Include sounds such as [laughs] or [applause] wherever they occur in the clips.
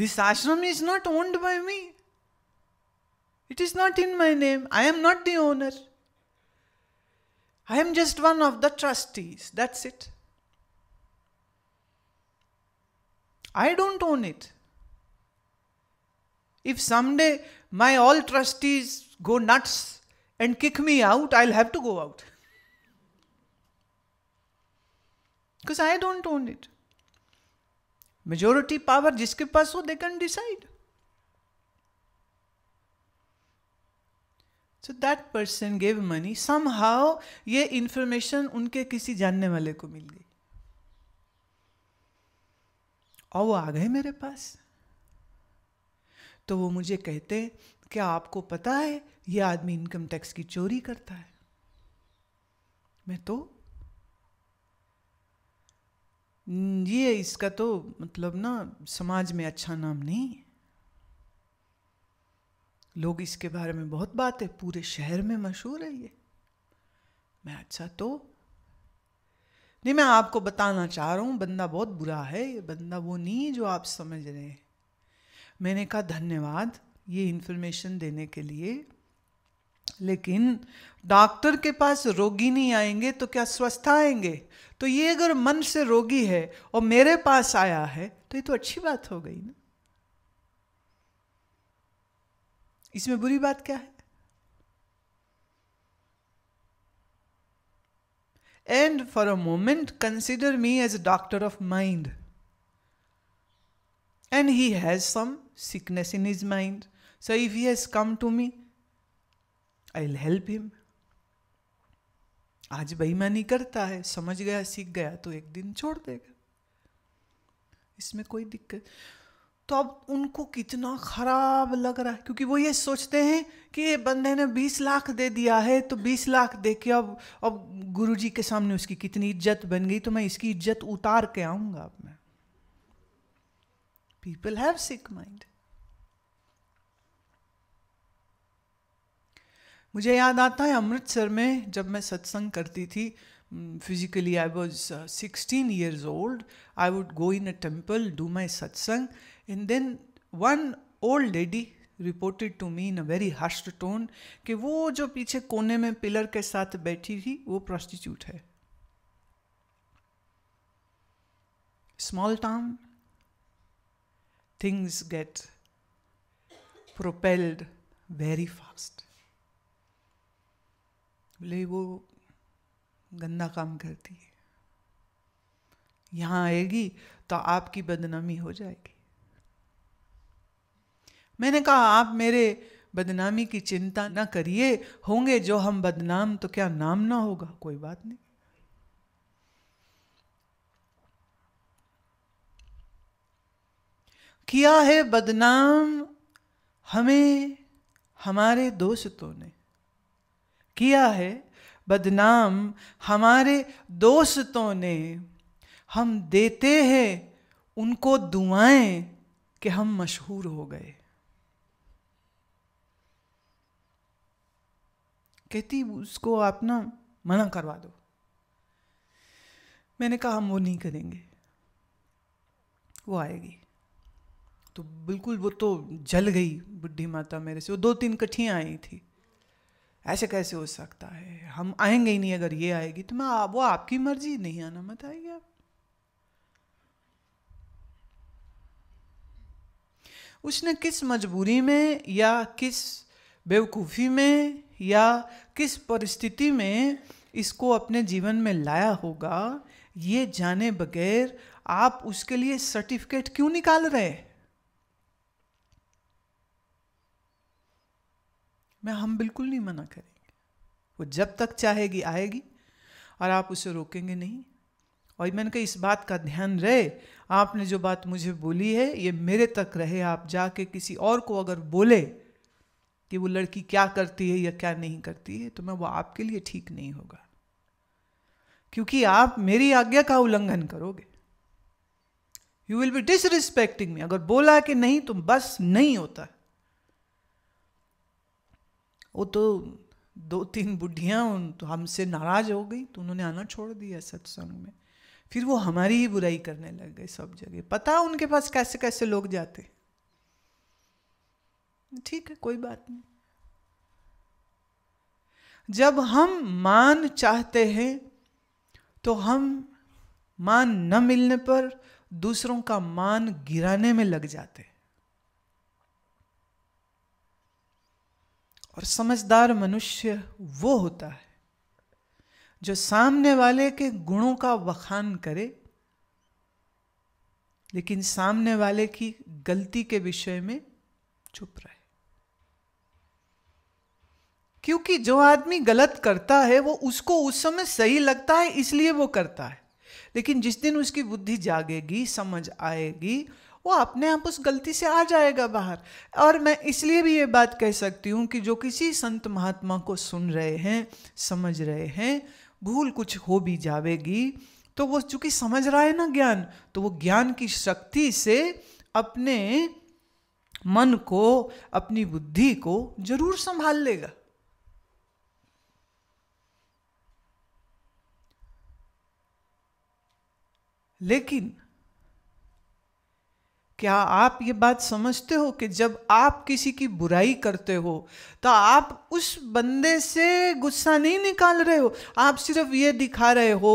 This ashram is not owned by me. It is not in my name. I am not the owner. I am just one of the trustees. That's it. I don't own it. If someday my all trustees go nuts and kick me out, I'll have to go out. Because I don't own it. Majority power जिसके पास हो they can decide so that person gave money somehow ये information उनके किसी जानने वाले को मिल गई और वो आ गए मेरे पास तो वो मुझे कहते क्या आपको पता है ये आदमी इनकम टैक्स की चोरी करता है मैं तो ये इसका तो मतलब ना समाज में अच्छा नाम नहीं है लोग इसके बारे में बहुत बात है पूरे शहर में मशहूर है ये मैं अच्छा तो नहीं मैं आपको बताना चाह रहा हूँ बंदा बहुत बुरा है ये बंदा वो नहीं जो आप समझ रहे हैं मैंने कहा धन्यवाद ये इन्फॉर्मेशन देने के लिए लेकिन डॉक्टर के पास रोगी नहीं आएंगे तो क्या स्वस्थ आएंगे तो ये अगर मन से रोगी है और मेरे पास आया है तो ये तो अच्छी बात हो गई ना इसमें बुरी बात क्या है and for a moment consider me as a doctor of mind and he has some sickness in his mind so if he has come to me I will help him आज बेईमानी करता है समझ गया सीख गया तो एक दिन छोड़ देगा इसमें कोई दिक्कत तो अब उनको कितना खराब लग रहा है क्योंकि वो ये सोचते हैं कि ये बंदे ने 20 लाख दे दिया है तो 20 लाख दे के अब अब गुरुजी के सामने उसकी कितनी इज्जत बन गई तो मैं इसकी इज्जत उतार के आऊंगा अब मैं पीपल हैव सिक माइंड मुझे याद आता है अमृतसर में जब मैं सत्संग करती थी physically I was sixteen years old I would go in a temple do my satsang and then one old lady reported to me in a very harsh tone कि वो जो पीछे कोने में पिलर के साथ बैठी थी वो प्रॉस्टिट्यूट है small town things get propelled very fast बोले वो गंदा काम करती है यहाँ आएगी तो आपकी बदनामी हो जाएगी मैंने कहा आप मेरे बदनामी की चिंता ना करिए होंगे जो हम बदनाम तो क्या नाम ना होगा कोई बात नहीं किया है बदनाम हमें हमारे दोस्तों ने किया है बदनाम हमारे दोस्तों ने हम देते हैं उनको दुआएं कि हम मशहूर हो गए कहती उसको आप ना मना करवा दो मैंने कहा हम वो नहीं करेंगे वो आएगी तो बिल्कुल वो तो जल गई बुढ़ी माता मेरे से वो दो तीन कठियाँ आई थी ऐसे कैसे हो सकता है हम आएंगे ही नहीं अगर ये आएगी तो मैं वो आपकी मर्जी नहीं आना मत आइए आप उसने किस मजबूरी में या किस बेवकूफ़ी में या किस परिस्थिति में इसको अपने जीवन में लाया होगा ये जाने बगैर आप उसके लिए सर्टिफिकेट क्यों निकाल रहे हैं मैं हम बिल्कुल नहीं मना करेंगे वो जब तक चाहेगी आएगी और आप उसे रोकेंगे नहीं और मैंने कहा इस बात का ध्यान रहे आपने जो बात मुझे बोली है ये मेरे तक रहे आप जाके किसी और को अगर बोले कि वो लड़की क्या करती है या क्या नहीं करती है तो मैं वो आपके लिए ठीक नहीं होगा क्योंकि आप मेरी आज्ञा का उल्लंघन करोगे you will be disrespecting me अगर बोला कि नहीं तो बस नहीं होता है वो तो दो तीन बुढ़ियाँ तो हमसे नाराज़ हो गई तो उन्होंने आना छोड़ दिया सत्संग में फिर वो हमारी ही बुराई करने लग गए सब जगह पता उनके पास कैसे कैसे लोग जाते ठीक है कोई बात नहीं जब हम मान चाहते हैं तो हम मान न मिलने पर दूसरों का मान गिराने में लग जाते और समझदार मनुष्य वो होता है जो सामने वाले के गुणों का वखान करे लेकिन सामने वाले की गलती के विषय में चुप रहे क्योंकि जो आदमी गलत करता है वो उसको उस समय सही लगता है इसलिए वो करता है लेकिन जिस दिन उसकी बुद्धि जागेगी समझ आएगी वो अपने आप उस गलती से आ जाएगा बाहर और मैं इसलिए भी ये बात कह सकती हूँ कि जो किसी संत महात्मा को सुन रहे हैं समझ रहे हैं भूल कुछ हो भी जाएगी तो वो चूंकि समझ रहा है ना ज्ञान तो वो ज्ञान की शक्ति से अपने मन को अपनी बुद्धि को जरूर संभाल लेगा लेकिन क्या आप ये बात समझते हो कि जब आप किसी की बुराई करते हो तो आप उस बंदे से गुस्सा नहीं निकाल रहे हो आप सिर्फ ये दिखा रहे हो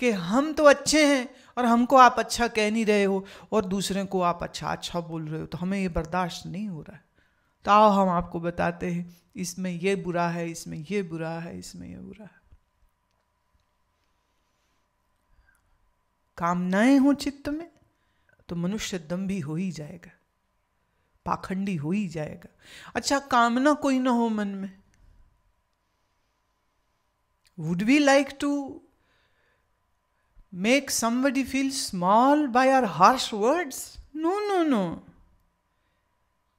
कि हम तो अच्छे हैं और हमको आप अच्छा कह नहीं रहे हो और दूसरे को आप अच्छा अच्छा बोल रहे हो तो हमें ये बर्दाश्त नहीं हो रहा है तो आओ हम आपको बताते हैं इसमें ये बुरा है इसमें ये बुरा है इसमें ये बुरा है कामनाएं हो चित्त में तो मनुष्य दम भी हो ही जाएगा पाखंडी हो ही जाएगा अच्छा कामना कोई ना हो मन में would be like to make somebody feel small by our harsh words no no no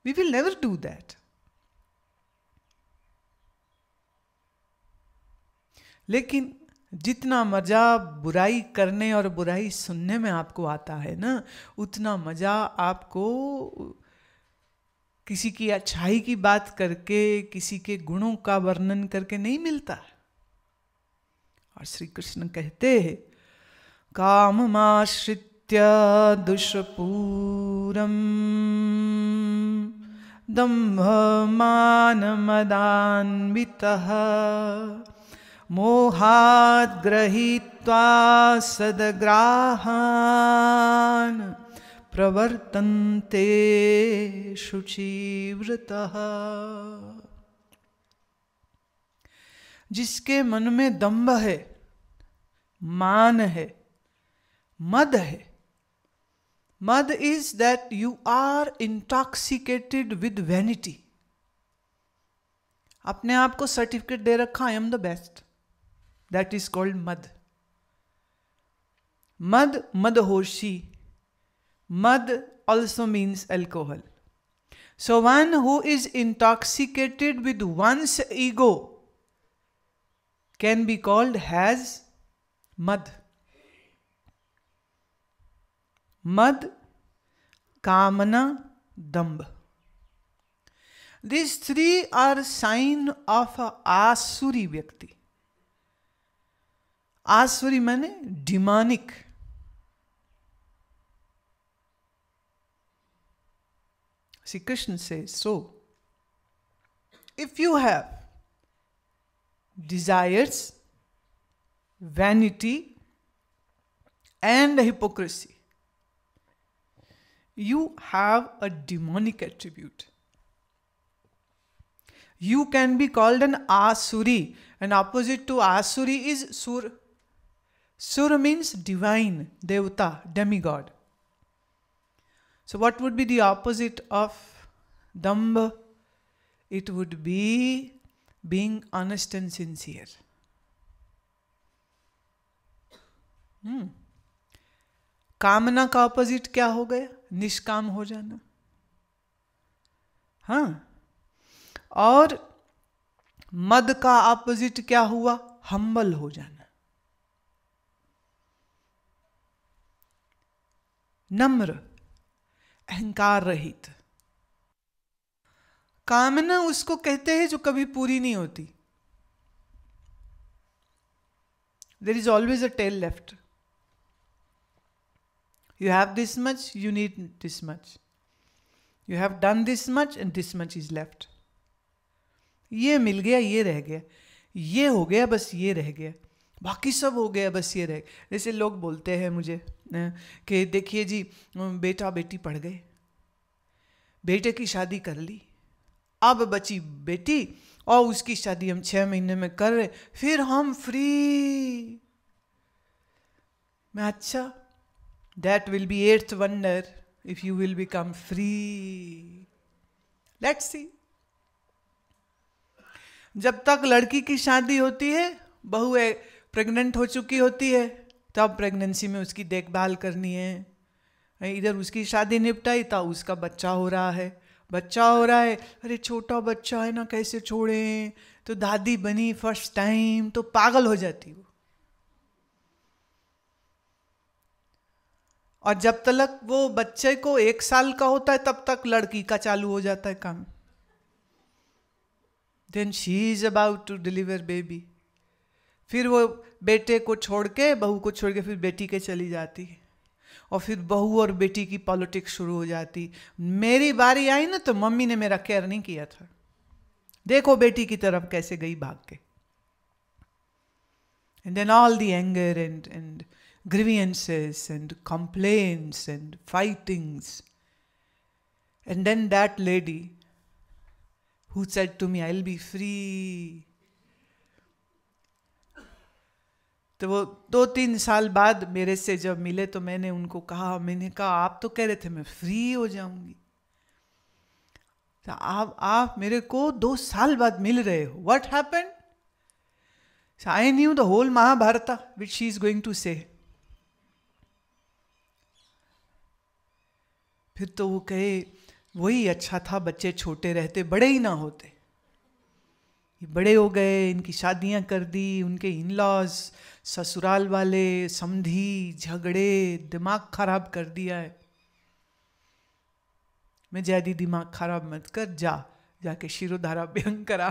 we will never do that लेकिन जितना मज़ा बुराई करने और बुराई सुनने में आपको आता है ना उतना मज़ा आपको किसी की अच्छाई की बात करके किसी के गुणों का वर्णन करके नहीं मिलता और श्री कृष्ण कहते हैं काम काममाश्रित्य दुष्पूरम दम्भमानमदान्वितः मोहाद ग्रहीत्वा सदग्राहान् प्रवर्तन्ते शुचिव्रतः जिसके मन में दंभ है मान है मद है मद is that you are intoxicated with vanity अपने आप को सर्टिफिकेट दे रखा I am the best that is called मद मद मदहोशी मद also means alcohol so one who is intoxicated with one's ego can be called has मद मद कामना दम्भ this three are sign of आसुरी व्यक्ति आसुरी मैंने डिमानिक श्री कृष्ण से so if you have desires vanity and hypocrisy you have a demonic attribute you can be called an आसुरी एंड ऑपोजिट टू आसुरी इज सुर Sura means divine, Devata, demigod. So, what would be the opposite of Damba? It would be being honest and sincere. Hmm. कामना का opposite क्या हो गया निष्काम हो जाना हाँ और मद का ऑपोजिट क्या हुआ हम्बल हो जाना नम्र अहंकार रहित कामना उसको कहते हैं जो कभी पूरी नहीं होती there is always a tail left you have this much you need this much you have done this much and this much is left ये मिल गया ये रह गया ये हो गया बस ये रह गया बाकी सब हो गया बस ये रह गया जैसे लोग बोलते हैं मुझे कि देखिए जी बेटा बेटी पढ़ गए बेटे की शादी कर ली अब बची बेटी और उसकी शादी हम छः महीने में कर रहे फिर हम फ्री मैं अच्छा that will be eighth wonder if you will become free let see जब तक लड़की की शादी होती है बहु प्रेग्नेंट हो चुकी होती है तब प्रेगनेंसी में उसकी देखभाल करनी है इधर उसकी शादी निपटाई था उसका बच्चा हो रहा है बच्चा हो रहा है अरे छोटा बच्चा है ना कैसे छोड़ें तो दादी बनी फर्स्ट टाइम तो पागल हो जाती वो और जब तक वो बच्चे को एक साल का होता है तब तक लड़की का चालू हो जाता है काम then she is about to deliver baby फिर वो बेटे को छोड़ के बहू को छोड़ के फिर बेटी के चली जाती और फिर बहू और बेटी की पॉलिटिक्स शुरू हो जाती मेरी बारी आई ना तो मम्मी ने मेरा केयर नहीं किया था देखो बेटी की तरफ कैसे गई भाग के and then all the anger and and and and and fightings and then that lady who said to me I will be free तो वो दो तीन साल बाद मेरे से जब मिले तो मैंने उनको कहा मैंने कहा आप तो कह रहे थे मैं फ्री हो जाऊंगी तो आप आप मेरे को दो साल बाद मिल रहे हो what happen I knew the whole Mahabharata which she is going to say फिर तो वो कहे वही अच्छा था बच्चे छोटे रहते बड़े ही ना होते ये बड़े हो गए इनकी शादियां कर दी उनके इन लॉज ससुराल वाले समधी झगड़े दिमाग खराब कर दिया है मैं जैदी दिमाग खराब मत कर जा जाके शिरोधारा व्यंग [laughs] करा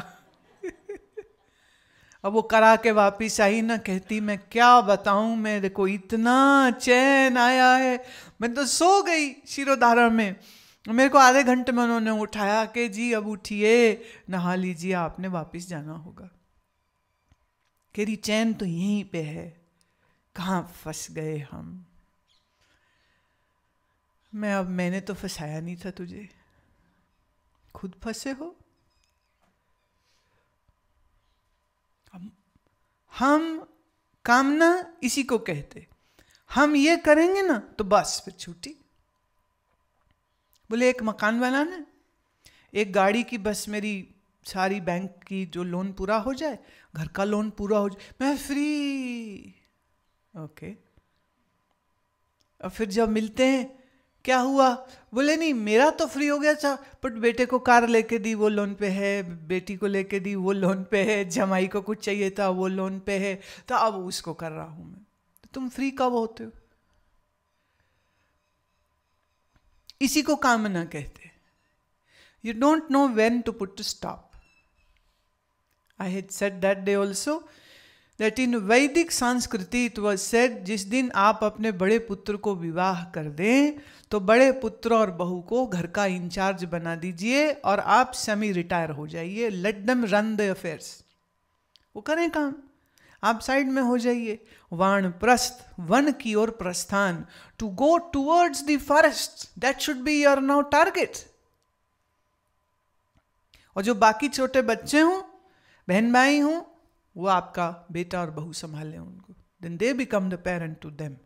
अब वो करा के वापिस आई ना कहती मैं क्या बताऊं मैं देखो इतना चैन आया है मैं तो सो गई शिरोधारा में मेरे को आधे घंटे में उन्होंने उठाया कि जी अब उठिए नहा लीजिए आपने वापस जाना होगा केरी चैन तो यहीं पे है कहाँ फंस गए हम मैं अब मैंने तो फंसाया नहीं था तुझे खुद फंसे हो हम हम कामना इसी को कहते हम ये करेंगे ना तो बस फिर छुट्टी बोले एक मकान बनाना एक गाड़ी की बस मेरी सारी बैंक की जो लोन पूरा हो जाए घर का लोन पूरा हो जाए मैं फ्री ओके और फिर जब मिलते हैं क्या हुआ बोले नहीं मेरा तो फ्री हो गया था बट बेटे को कार लेके दी वो लोन पे है बेटी को लेके दी वो लोन पे है जमाई को कुछ चाहिए था वो लोन पे है तो अब उसको कर रहा हूँ मैं तो तुम फ्री कब होते हो इसी को कामना कहते you don't know when to put stop I had said that day also that in Vedic संस्कृति इट वॉज सेट जिस दिन आप अपने बड़े पुत्र को विवाह कर दें तो बड़े पुत्र और बहू को घर का इंचार्ज बना दीजिए और आप सेमी रिटायर हो जाइए let them run the affairs वो करें काम आप साइड में हो जाइए वाण प्रस्थ वन की ओर प्रस्थान to go towards the forest that should be your now target और जो बाकी छोटे बच्चे हों बहन भाई हों वो आपका बेटा और बहू संभाले उनको then they become the parent to them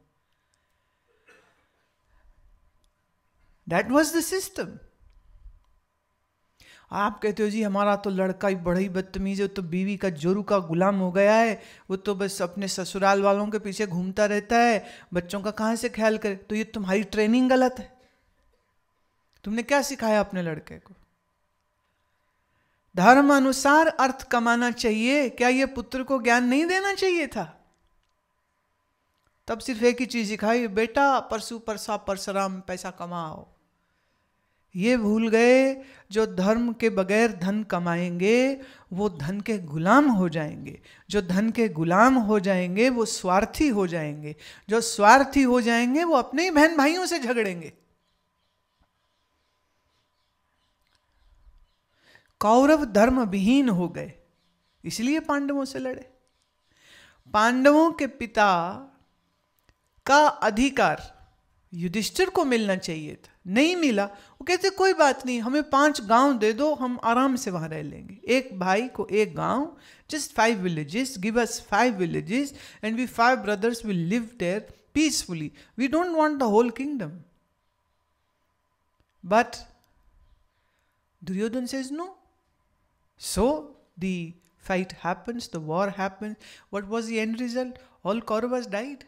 that was the system आप कहते हो जी हमारा तो लड़का ही बड़ा ही बदतमीज़ है तो बीवी का जोरू का गुलाम हो गया है वो तो बस अपने ससुराल वालों के पीछे घूमता रहता है बच्चों का कहाँ से ख्याल करे तो ये तुम्हारी ट्रेनिंग गलत है तुमने क्या सिखाया अपने लड़के को धर्म अनुसार अर्थ कमाना चाहिए क्या ये पुत्र को ज्ञान नहीं देना चाहिए था तब सिर्फ एक ही चीज सिखाई बेटा परसू परसा परसराम पैसा कमाओ ये भूल गए जो धर्म के बगैर धन कमाएंगे वो धन के गुलाम हो जाएंगे जो धन के गुलाम हो जाएंगे वो स्वार्थी हो जाएंगे जो स्वार्थी हो जाएंगे वो अपने ही बहन भाइयों से झगड़ेंगे कौरव धर्म विहीन हो गए इसलिए पांडवों से लड़े पांडवों के पिता का अधिकार युधिष्ठिर को मिलना चाहिए था नहीं मिला वो कहते कोई बात नहीं हमें पांच गांव दे दो हम आराम से वहाँ रह लेंगे एक भाई को एक गांव just five villages give us five villages and we five brothers will live there peacefully we don't want the whole kingdom but Duryodhana says no so the fight happens the war happens. What was the end result all Kauravas died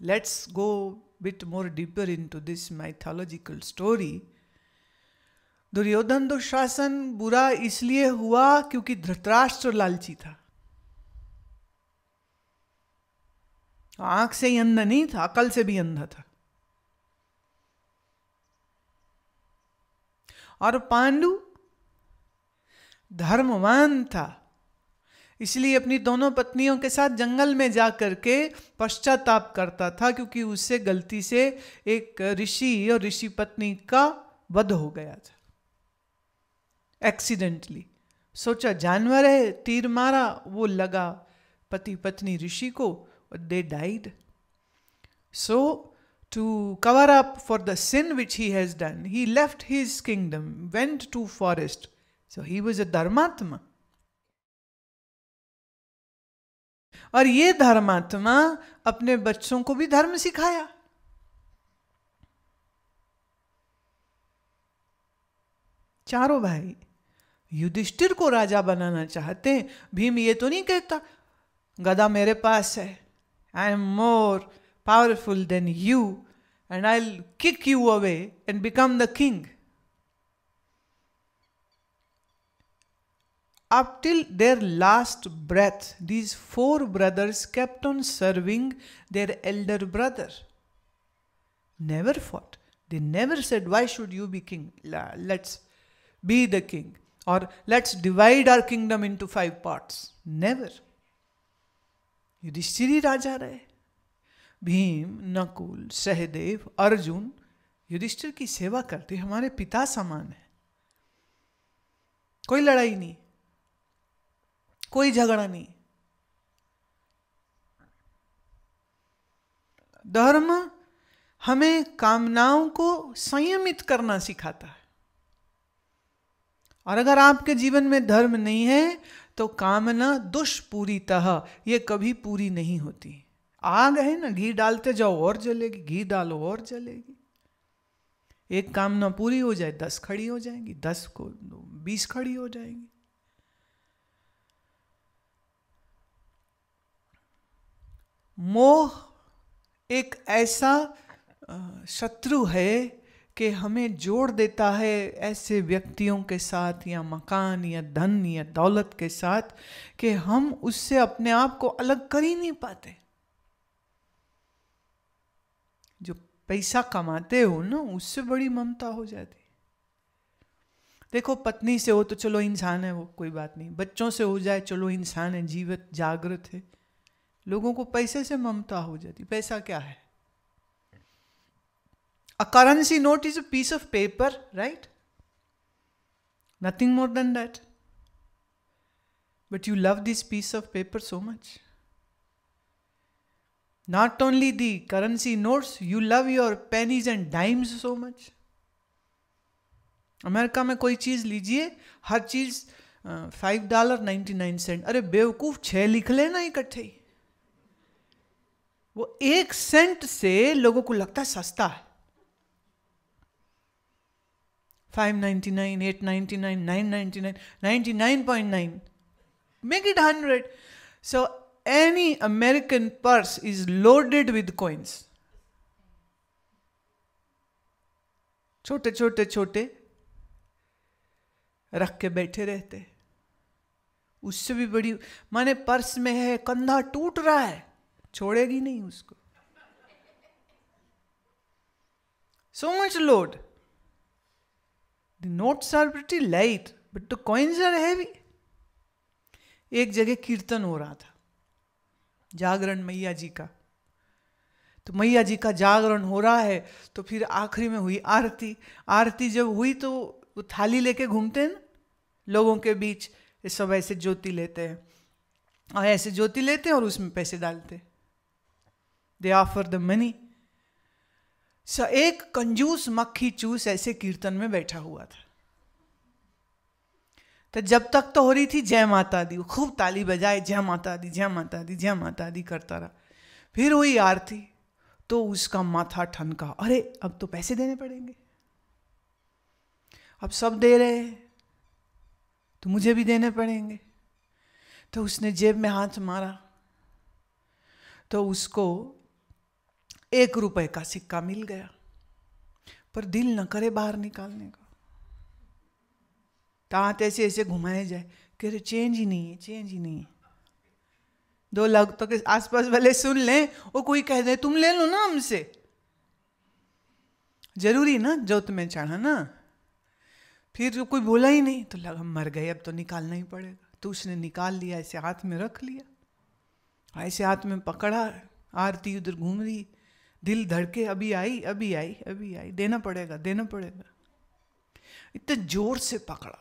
Let's go bit more deeper into this mythological story. Duryodhana Dushasana बुरा इसलिए हुआ क्योंकि धृतराष्ट्र लालची था आंख से ही अंधा नहीं था अकल से भी अंधा था और पांडु धर्मवान था इसलिए अपनी दोनों पत्नियों के साथ जंगल में जा करके पश्चाताप करता था क्योंकि उससे गलती से एक ऋषि और ऋषि पत्नी का वध हो गया था एक्सीडेंटली सोचा जानवर है तीर मारा वो लगा पति पत्नी ऋषि को और they died so to cover up for the sin which he has done he left his kingdom went to forest so he was a धर्मात्मा और ये धर्मात्मा अपने बच्चों को भी धर्म सिखाया चारों भाई युधिष्ठिर को राजा बनाना चाहते हैं भीम ये तो नहीं कहता गदा मेरे पास है I am more powerful than you and I kick you away and become the king up till their last breath these four brothers kept on serving their elder brother never fought they never said why should you be king let's be the king और let's divide our kingdom into five part never Yudhishthir ही राजा रहे भीम नकुल सहदेव अर्जुन युधिष्ठिर की सेवा करते हमारे पिता समान है कोई लड़ाई नहीं कोई झगड़ा नहीं धर्म हमें कामनाओं को संयमित करना सिखाता है और अगर आपके जीवन में धर्म नहीं है तो कामना दुष्पूरीतः ये कभी पूरी नहीं होती आग है ना घी डालते जाओ और जलेगी घी डालो और जलेगी एक कामना पूरी हो जाए दस खड़ी हो जाएगी दस को बीस खड़ी हो जाएगी मोह एक ऐसा शत्रु है कि हमें जोड़ देता है ऐसे व्यक्तियों के साथ या मकान या धन या दौलत के साथ कि हम उससे अपने आप को अलग कर ही नहीं पाते जो पैसा कमाते हो ना उससे बड़ी ममता हो जाती देखो पत्नी से हो तो चलो इंसान है वो कोई बात नहीं बच्चों से हो जाए चलो इंसान है जीवित जागृत है लोगों को पैसे से ममता हो जाती पैसा क्या है a currency note is a piece of paper right nothing more than that but you love this piece of paper so much not only the currency notes you love your pennies and dimes so much America में कोई चीज़ लीजिए हर चीज़ five dollar ninety nine cent अरे बेवकूफ़ छः लिख लेना इकट्ठे ही वो एक सेंट से लोगों को लगता है सस्ता है five ninety nine eight ninety nine nine ninety nine ninety nine point nine make it hundred so any American purse is loaded with coins छोटे छोटे छोटे रख के बैठे रहते उससे भी बड़ी माने पर्स में है कंधा टूट रहा है छोड़ेगी नहीं उसको so much load the notes are pretty light but the coins are heavy एक जगह कीर्तन हो रहा था जागरण मैया जी का तो मैया जी का जागरण हो रहा है तो फिर आखिरी में हुई आरती आरती जब हुई तो वो थाली लेके घूमते हैं लोगों के बीच ये सब ऐसे ज्योति लेते हैं और ऐसे ज्योति लेते हैं और उसमें पैसे डालते हैं दे आफर द मनी स एक कंजूस मक्खी चूस ऐसे कीर्तन में बैठा हुआ था तो जब तक तो हो रही थी जय माता दी खूब ताली बजाए जय माता दी जय माता दी जय माता दी करता रहा फिर हुई आरती तो उसका माथा ठनका अरे अब तो पैसे देने पड़ेंगे अब सब दे रहे हैं तो मुझे भी देने पड़ेंगे तो उसने जेब में हाथ मारा तो उसको एक रुपए का सिक्का मिल गया पर दिल न करे बाहर निकालने का दांत ऐसे ऐसे घुमाए जाए कह रहे चेंज ही नहीं है चेंज ही नहीं है दो लाख तो के आसपास वाले सुन लें वो कोई कह दे तुम ले लो ना हमसे जरूरी ना जोत में चढ़ा ना फिर जो कोई बोला ही नहीं तो लगा मर गए अब तो निकालना ही पड़ेगा तो उसने निकाल लिया ऐसे हाथ में रख लिया ऐसे हाथ में पकड़ा आरती उधर घूम रही दिल धड़के अभी आई अभी आई अभी आई देना पड़ेगा देना पड़ेगा इतने जोर से पकड़ा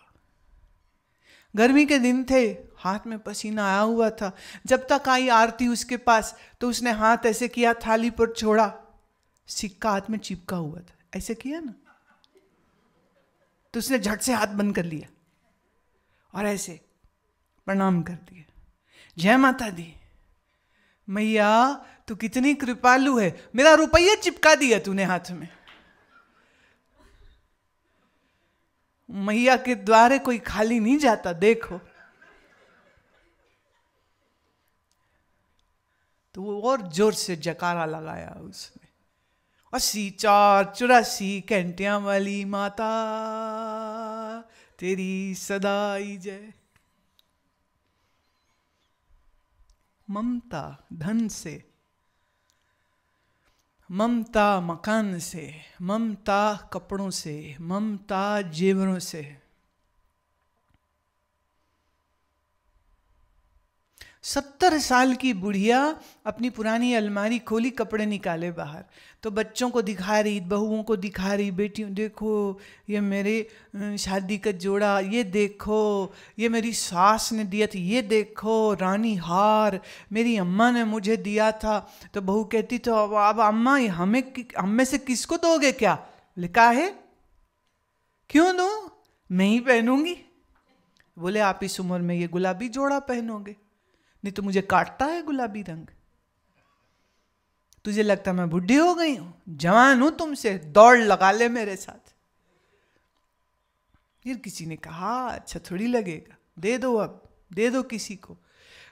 गर्मी के दिन थे हाथ में पसीना आया हुआ था जब तक आई आरती उसके पास तो उसने हाथ ऐसे किया थाली पर छोड़ा सिक्का हाथ में चिपका हुआ था ऐसे किया ना तो उसने झट से हाथ बंद कर लिया और ऐसे प्रणाम कर दिया जय माता दी मैया तू कितनी कृपालु है मेरा रुपया चिपका दिया तूने हाथ में मैया के द्वारे कोई खाली नहीं जाता देखो तो वो और जोर से जकारा लगाया उसने अस्सी चार चौरासी कैंटिया वाली माता तेरी सदाई जय ममता धन से ममता मकान से ममता कपड़ों से ममता जेवरों से सत्तर साल की बुढ़िया अपनी पुरानी अलमारी खोली कपड़े निकाले बाहर तो बच्चों को दिखा रही बहुओं को दिखा रही बेटियों देखो ये मेरे शादी का जोड़ा ये देखो ये मेरी सास ने दिया था ये देखो रानी हार मेरी अम्मा ने मुझे दिया था तो बहू कहती तो अब अब अम्मा ये हमें से किसको दोगे क्या लिखा है क्यों दूँ मैं ही पहनूंगी बोले आप इस उम्र में ये गुलाबी जोड़ा पहनोगे नहीं तो मुझे काटता है गुलाबी रंग तुझे लगता मैं बुढ़ी हो गई हूं जवान हूं तुमसे दौड़ लगा ले मेरे साथ फिर किसी ने कहा अच्छा थोड़ी लगेगा दे दो अब दे दो किसी को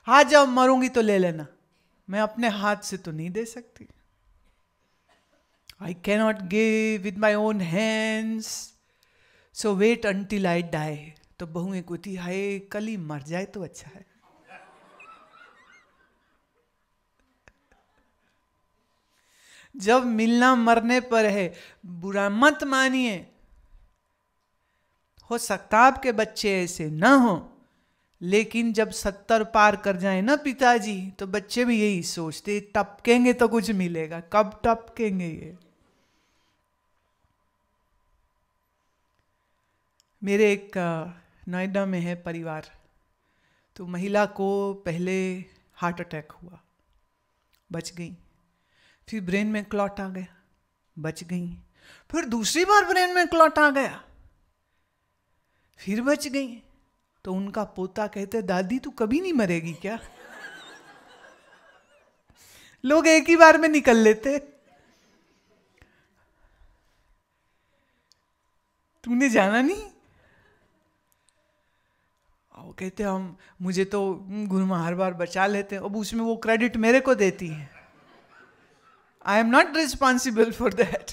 हाँ जब मरूंगी तो ले लेना मैं अपने हाथ से तो नहीं दे सकती I cannot give with my own hands so wait until I die तो बहुएं कोती हाय कल ही मर जाए तो अच्छा है जब मिलना मरने पर है बुरा मत मानिए हो सकता आपके बच्चे ऐसे ना हो लेकिन जब सत्तर पार कर जाए ना पिताजी तो बच्चे भी यही सोचते टपकेंगे तो कुछ मिलेगा कब टपकेंगे ये मेरे एक नोएडा में है परिवार तो महिला को पहले हार्ट अटैक हुआ बच गई फिर ब्रेन में क्लॉट आ गया बच गई फिर दूसरी बार ब्रेन में क्लॉट आ गया फिर बच गई तो उनका पोता कहते दादी तू कभी नहीं मरेगी क्या लोग एक ही बार में निकल लेते तुमने जाना नहीं वो कहते हम मुझे तो गुरु हर बार बचा लेते अब उसमें वो क्रेडिट मेरे को देती है I am not responsible for that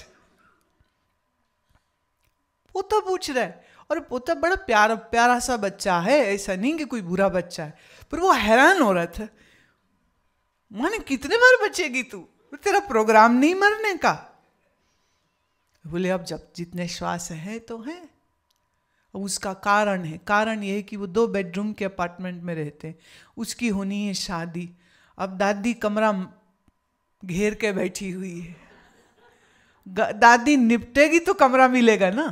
पोता पूछ रहा है और पोता बड़ा प्यारा प्यारा सा बच्चा है ऐसा नहीं कि कोई बुरा बच्चा है पर वो हैरान हो रहा था माने कितने बार बचेगी तू तेरा प्रोग्राम नहीं मरने का बोले अब जब जितने श्वास हैं तो हैं अब उसका कारण है कारण यह है कि वो दो बेडरूम के अपार्टमेंट में रहते हैं उसकी होनी है शादी अब दादी कमरा घेर के बैठी हुई है दादी निपटेगी तो कमरा मिलेगा ना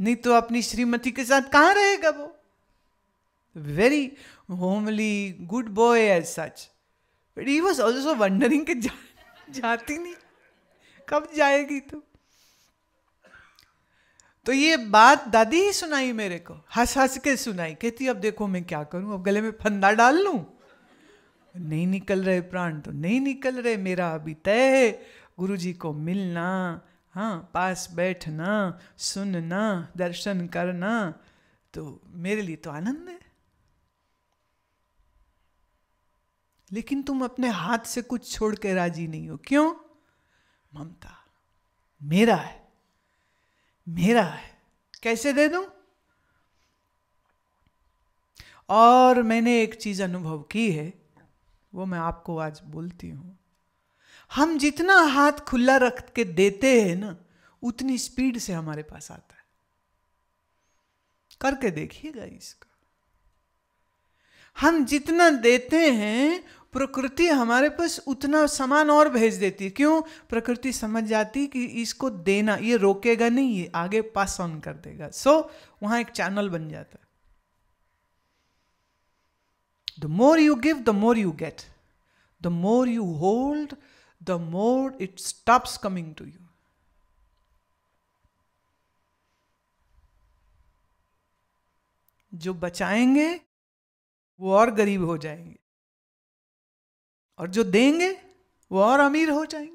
नहीं तो अपनी श्रीमती के साथ कहाँ रहेगा वो very homely good boy as such but he was also wandering जा, जाती नहीं कब जाएगी तो तो ये बात दादी ही सुनाई मेरे को हंस हंस के सुनाई कहती अब देखो मैं क्या करूं अब गले में फंदा डाल लूं नहीं निकल रहे प्राण तो नहीं निकल रहे मेरा अभी तय है गुरु जी को मिलना हाँ पास बैठना सुनना दर्शन करना तो मेरे लिए तो आनंद है लेकिन तुम अपने हाथ से कुछ छोड़ के राजी नहीं हो क्यों ममता मेरा है मेरा है कैसे दे दू और मैंने एक चीज अनुभव की है वो मैं आपको आज बोलती हूँ हम जितना हाथ खुला रख के देते हैं ना उतनी स्पीड से हमारे पास आता है करके देखिएगा इसका हम जितना देते हैं प्रकृति हमारे पास उतना सामान और भेज देती है क्यों प्रकृति समझ जाती कि इसको देना ये रोकेगा नहीं ये आगे पास ऑन कर देगा सो so, वहां एक चैनल बन जाता है The more you give, the more you get. The more you hold, the more it stops coming to you. जो बचाएंगे वो और गरीब हो जाएंगे और जो देंगे वो और अमीर हो जाएंगे